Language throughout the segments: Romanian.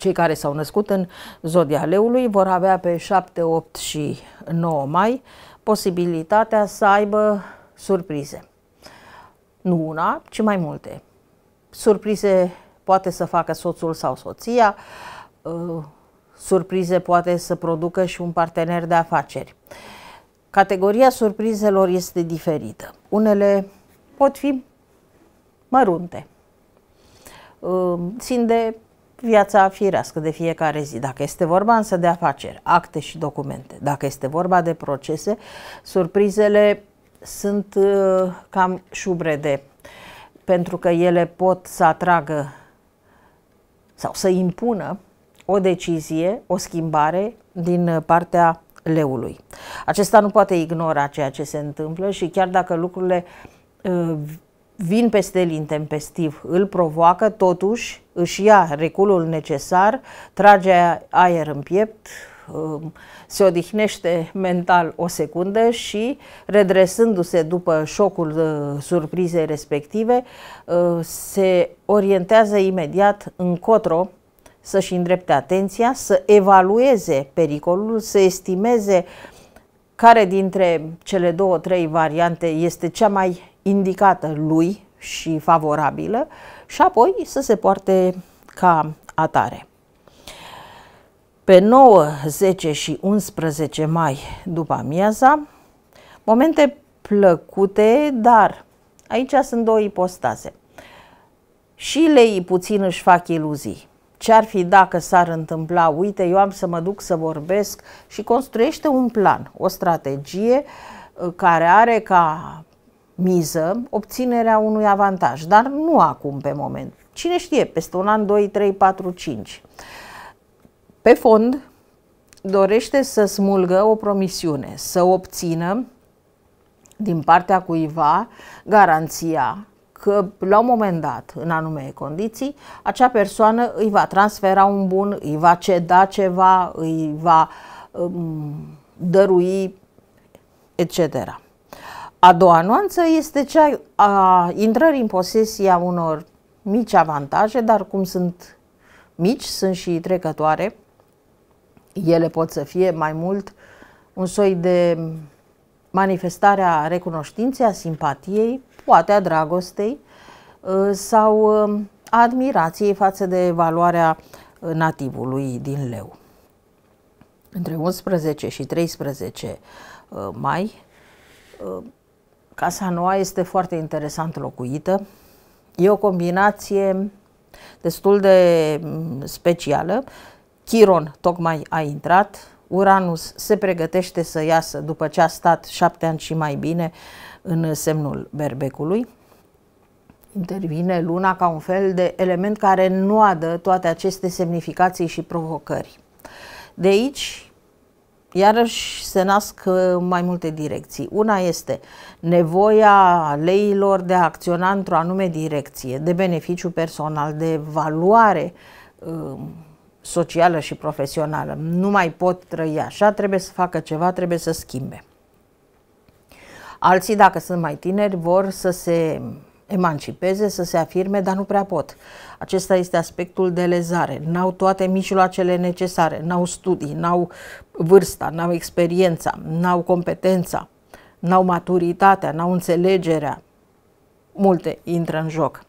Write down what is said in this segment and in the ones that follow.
cei care s-au născut în zodia leului vor avea pe 7, 8 și 9 mai posibilitatea să aibă surprize. Nu una, ci mai multe. Surprize poate să facă soțul sau soția, uh, surprize poate să producă și un partener de afaceri. Categoria surprizelor este diferită. Unele pot fi mărunte, uh, țin de viața firească de fiecare zi. Dacă este vorba însă de afaceri, acte și documente, dacă este vorba de procese, surprizele sunt uh, cam șubrede, pentru că ele pot să atragă sau să impună o decizie, o schimbare din partea leului. Acesta nu poate ignora ceea ce se întâmplă și chiar dacă lucrurile uh, vin peste el intempestiv, îl provoacă, totuși își ia reculul necesar, trage aer în piept, um, se odihnește mental o secundă și, redresându-se după șocul uh, surprizei respective, uh, se orientează imediat încotro să-și îndrepte atenția, să evalueze pericolul, să estimeze care dintre cele două, trei variante este cea mai indicată lui și favorabilă și apoi să se poarte ca atare. Pe 9, 10 și 11 mai după amiaza, momente plăcute, dar aici sunt două ipostaze. Și lei puțin își fac iluzii. Ce-ar fi dacă s-ar întâmpla? Uite, eu am să mă duc să vorbesc și construiește un plan, o strategie uh, care are ca miză obținerea unui avantaj, dar nu acum pe moment. Cine știe, peste un an, 2, 3, 4, 5. Pe fond, dorește să smulgă o promisiune, să obțină din partea cuiva garanția că la un moment dat, în anume condiții, acea persoană îi va transfera un bun, îi va ceda ceva, îi va um, dărui, etc. A doua nuanță este cea a intrării în posesia unor mici avantaje, dar cum sunt mici, sunt și trecătoare. Ele pot să fie mai mult un soi de manifestare a recunoștinței, a simpatiei, poate a dragostei uh, sau uh, a admirației față de valoarea uh, nativului din leu. Între 11 și 13 mai Casa Noa este foarte interesant locuită. E o combinație destul de mm, specială. Chiron tocmai a intrat, Uranus se pregătește să iasă după ce a stat șapte ani și mai bine în semnul berbecului. Intervine luna ca un fel de element care nu adă toate aceste semnificații și provocări. De aici iarăși se nasc uh, mai multe direcții. Una este nevoia leilor de a acționa într-o anume direcție, de beneficiu personal, de valoare uh, socială și profesională. Nu mai pot trăi așa, trebuie să facă ceva, trebuie să schimbe. Alții, dacă sunt mai tineri, vor să se emancipeze, să se afirme, dar nu prea pot. Acesta este aspectul de lezare. N-au toate mijloacele necesare, n-au studii, n-au vârsta, n-au experiența, n-au competența, n-au maturitatea, n-au înțelegerea. Multe intră în joc.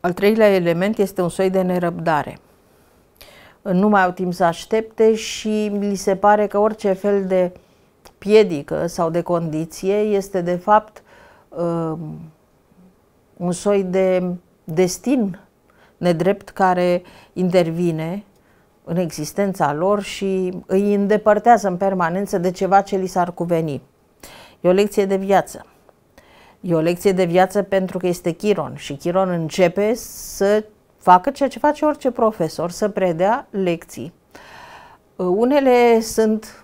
Al treilea element este un soi de nerăbdare. Nu mai au timp să aștepte și li se pare că orice fel de piedică sau de condiție este de fapt uh, un soi de destin nedrept care intervine în existența lor și îi îndepărtează în permanență de ceva ce li s-ar cuveni. E o lecție de viață. E o lecție de viață pentru că este Chiron și Chiron începe să facă ceea ce face orice profesor, să predea lecții. Uh, unele sunt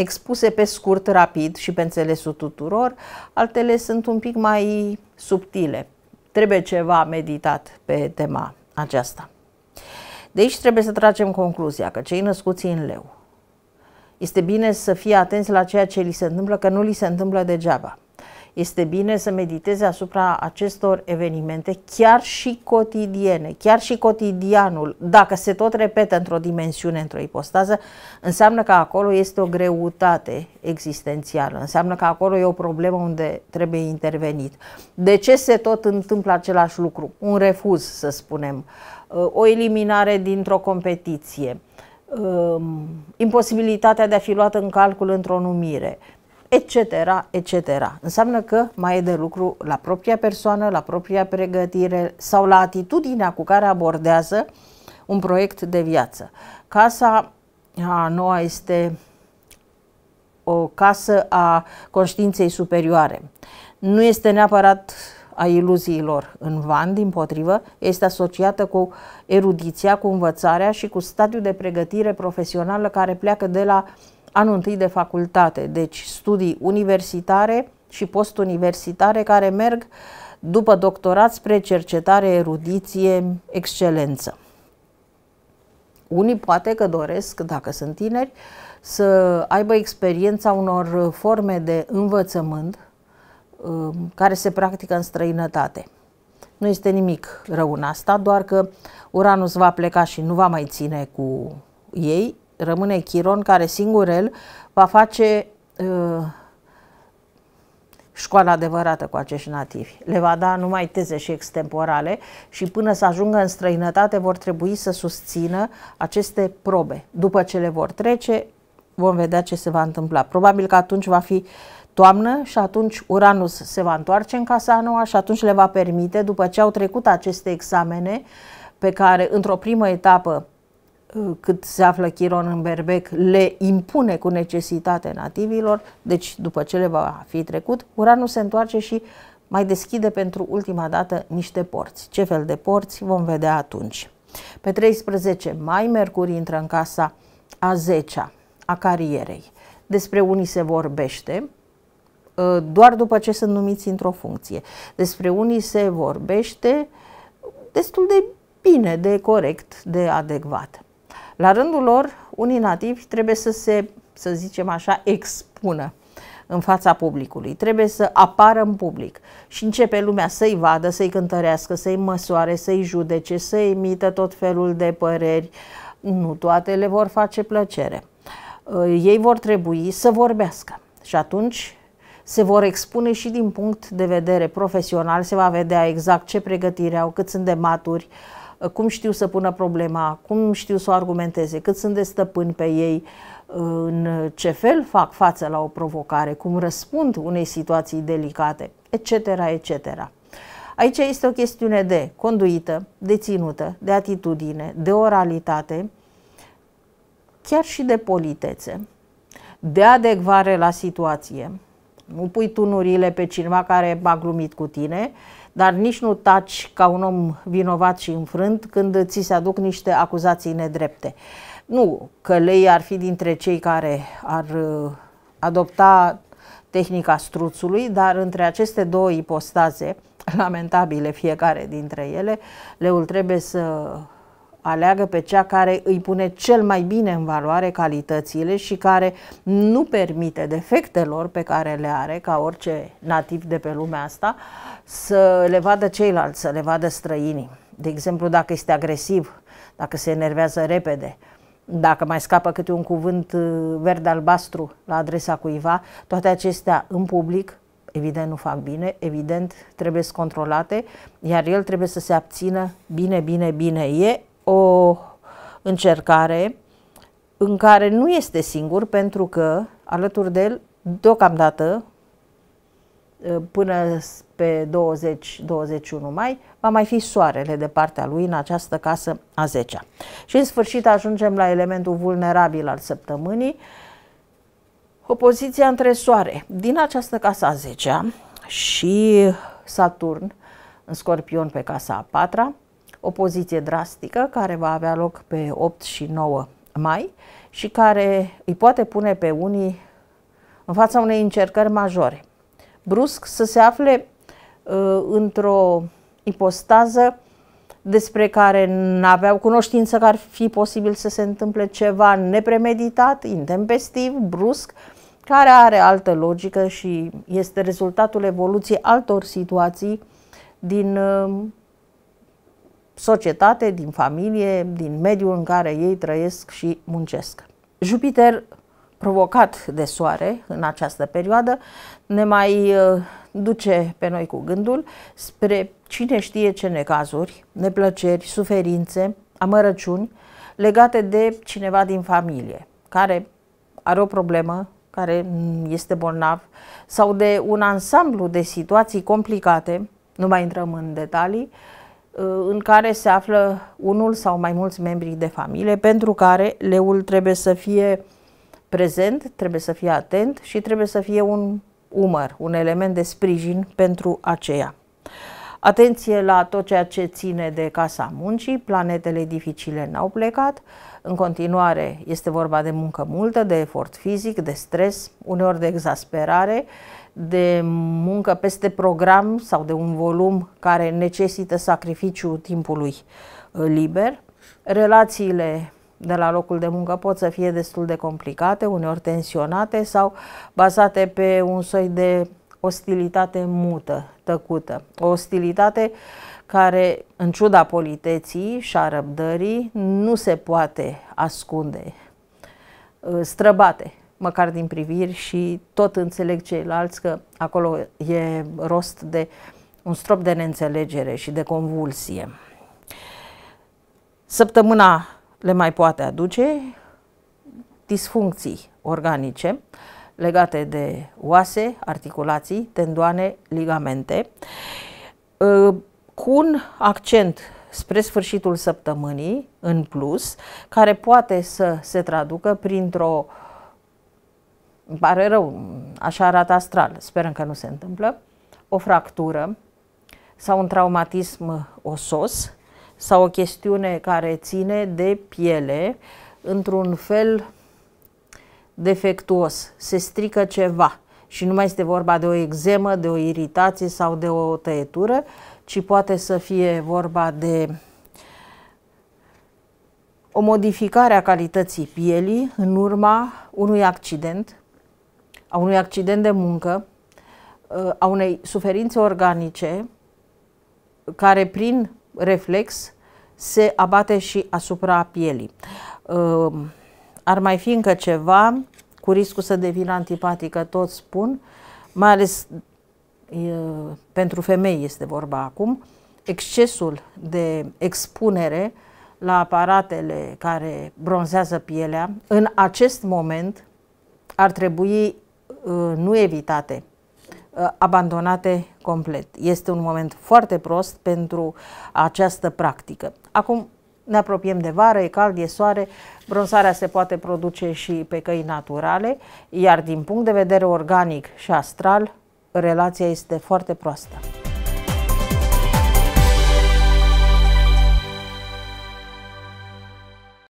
expuse pe scurt, rapid și pe înțelesul tuturor, altele sunt un pic mai subtile. Trebuie ceva meditat pe tema aceasta. De aici trebuie să tragem concluzia că cei născuți în leu este bine să fie atenți la ceea ce li se întâmplă, că nu li se întâmplă degeaba este bine să mediteze asupra acestor evenimente, chiar și cotidiene, chiar și cotidianul, dacă se tot repetă într-o dimensiune, într-o ipostază, înseamnă că acolo este o greutate existențială, înseamnă că acolo e o problemă unde trebuie intervenit. De ce se tot întâmplă același lucru? Un refuz, să spunem, o eliminare dintr-o competiție, imposibilitatea de a fi luat în calcul într-o numire, etc., etc. Înseamnă că mai e de lucru la propria persoană, la propria pregătire sau la atitudinea cu care abordează un proiect de viață. Casa a noua este o casă a conștiinței superioare. Nu este neapărat a iluziilor în van, din potrivă, este asociată cu erudiția, cu învățarea și cu stadiul de pregătire profesională care pleacă de la uh, anul întâi de facultate, deci studii universitare și postuniversitare care merg după doctorat spre cercetare, erudiție, excelență. Unii poate că doresc, dacă sunt tineri, să aibă experiența unor forme de învățământ um, care se practică în străinătate. Nu este nimic rău în asta, doar că Uranus va pleca și nu va mai ține cu ei, rămâne Chiron, care singur el va face uh, școala adevărată cu acești nativi. Le va da numai teze și extemporale și până să ajungă în străinătate vor trebui să susțină aceste probe. După ce le vor trece, vom vedea ce se va întâmpla. Probabil că atunci va fi toamnă și atunci Uranus se va întoarce în casa noua și atunci le va permite, după ce au trecut aceste examene, pe care într-o primă etapă Uh, cât se află Chiron în berbec, le impune cu necesitate nativilor, deci după ce le va fi trecut, Uranul se întoarce și mai deschide pentru ultima dată niște porți. Ce fel de porți vom vedea atunci. Pe 13 mai, Mercuri intră în casa a 10-a, a carierei. Despre unii se vorbește, uh, doar după ce sunt numiți într-o funcție. Despre unii se vorbește destul de bine, de corect, de adecvat. La rândul lor, unii nativi trebuie să se, să zicem așa, expună în fața publicului, trebuie să apară în public și începe lumea să-i vadă, să-i cântărească, să-i măsoare, să-i judece, să emită tot felul de păreri. Nu toate le vor face plăcere. Uh, ei vor trebui să vorbească și atunci se vor expune și din punct de vedere profesional, se va vedea exact ce pregătire au, cât sunt de maturi, uh, cum știu să pună problema, cum știu să o argumenteze, cât sunt de stăpâni pe ei, în ce fel fac față la o provocare, cum răspund unei situații delicate, etc., etc. Aici este o chestiune de conduită, de ținută, de atitudine, de oralitate, chiar și de politețe, de adecvare la situație. Nu pui tunurile pe cineva care a glumit cu tine, uh, dar nici nu taci ca un om vinovat și înfrânt când ți se aduc niște acuzații nedrepte. Nu că lei ar fi dintre cei care ar uh, adopta tehnica struțului, dar între aceste două ipostaze, lamentabile fiecare dintre ele, leul trebuie să aleagă pe cea care îi pune cel mai bine în valoare calitățile și care nu permite defectelor pe care le are, ca orice nativ de pe lumea asta, să le vadă ceilalți, să le vadă străinii. De exemplu, dacă este agresiv, dacă se enervează repede, dacă mai scapă câte un cuvânt uh, verde-albastru la adresa cuiva, toate acestea în public evident nu fac bine, evident trebuie să controlate, iar el trebuie să se abțină bine, bine, bine. E o încercare în care nu este singur pentru că alături de el, deocamdată, până pe 20-21 mai, va mai fi soarele de partea lui în această casă a 10-a. Și în sfârșit ajungem la elementul vulnerabil al săptămânii, opoziția între soare din această casă a 10-a și Saturn în scorpion pe casa a 4-a, o poziție drastică care va avea loc pe 8 și 9 mai și care îi poate pune pe unii în fața unei încercări majore. Brusc să se afle uh, într-o ipostază despre care n-aveau cunoștință că ar fi posibil să se întâmple ceva nepremeditat, intempestiv, brusc, care are altă logică și este rezultatul evoluției altor situații din uh, societate, din familie, din mediul în care ei trăiesc și muncesc. Jupiter, provocat de soare în această perioadă, ne mai uh, duce pe noi cu gândul spre cine știe ce necazuri, neplăceri, suferințe, amărăciuni legate de cineva din familie care are o problemă, care este bolnav sau de un ansamblu de situații complicate, nu mai intrăm în detalii, Uh, în care se află unul sau mai mulți membri de familie, pentru care leul trebuie să fie prezent, trebuie să fie atent și trebuie să fie un umăr, un element de sprijin pentru aceea. Atenție la tot ceea ce ține de casa muncii, planetele dificile n-au plecat, în continuare este vorba de muncă multă, de efort fizic, de stres, uneori de exasperare, de muncă peste program sau de un volum care necesită sacrificiul timpului uh, liber. Relațiile de la locul de muncă pot să fie destul de complicate, uneori tensionate sau bazate pe un soi de ostilitate mută, tăcută, o ostilitate care, în ciuda politeții și a răbdării, nu se poate ascunde, ă, străbate, măcar din priviri și tot înțeleg ceilalți că acolo e rost de un strop de neînțelegere și de convulsie. Săptămâna le mai poate aduce disfuncții organice, uh, legate de oase, articulații, tendoane, ligamente, uh, cu un accent spre sfârșitul săptămânii în plus, care poate să se traducă printr-o pare rău, așa arată astral, sperăm că nu se întâmplă, o fractură sau un traumatism osos sau o chestiune care ține de piele într-un fel defectuos, se strică ceva și nu mai este vorba de o exemă, de o iritație sau de o tăietură, ci poate să fie vorba de o modificare a calității pielii în urma unui accident, a unui accident de muncă, a unei suferințe organice care prin reflex se abate și asupra pielii. Ehm, ar mai fi încă ceva, cu riscul să devină antipatică, tot spun, mai ales e, pentru femei este vorba acum, excesul de expunere la aparatele care bronzează pielea, în acest moment ar trebui e, nu evitate, abandonate complet. Este un moment foarte prost pentru această practică. Acum, ne apropiem de vară, e cald, e soare, bronzarea se poate produce și pe căi naturale, iar din punct de vedere organic și astral, relația este foarte proastă.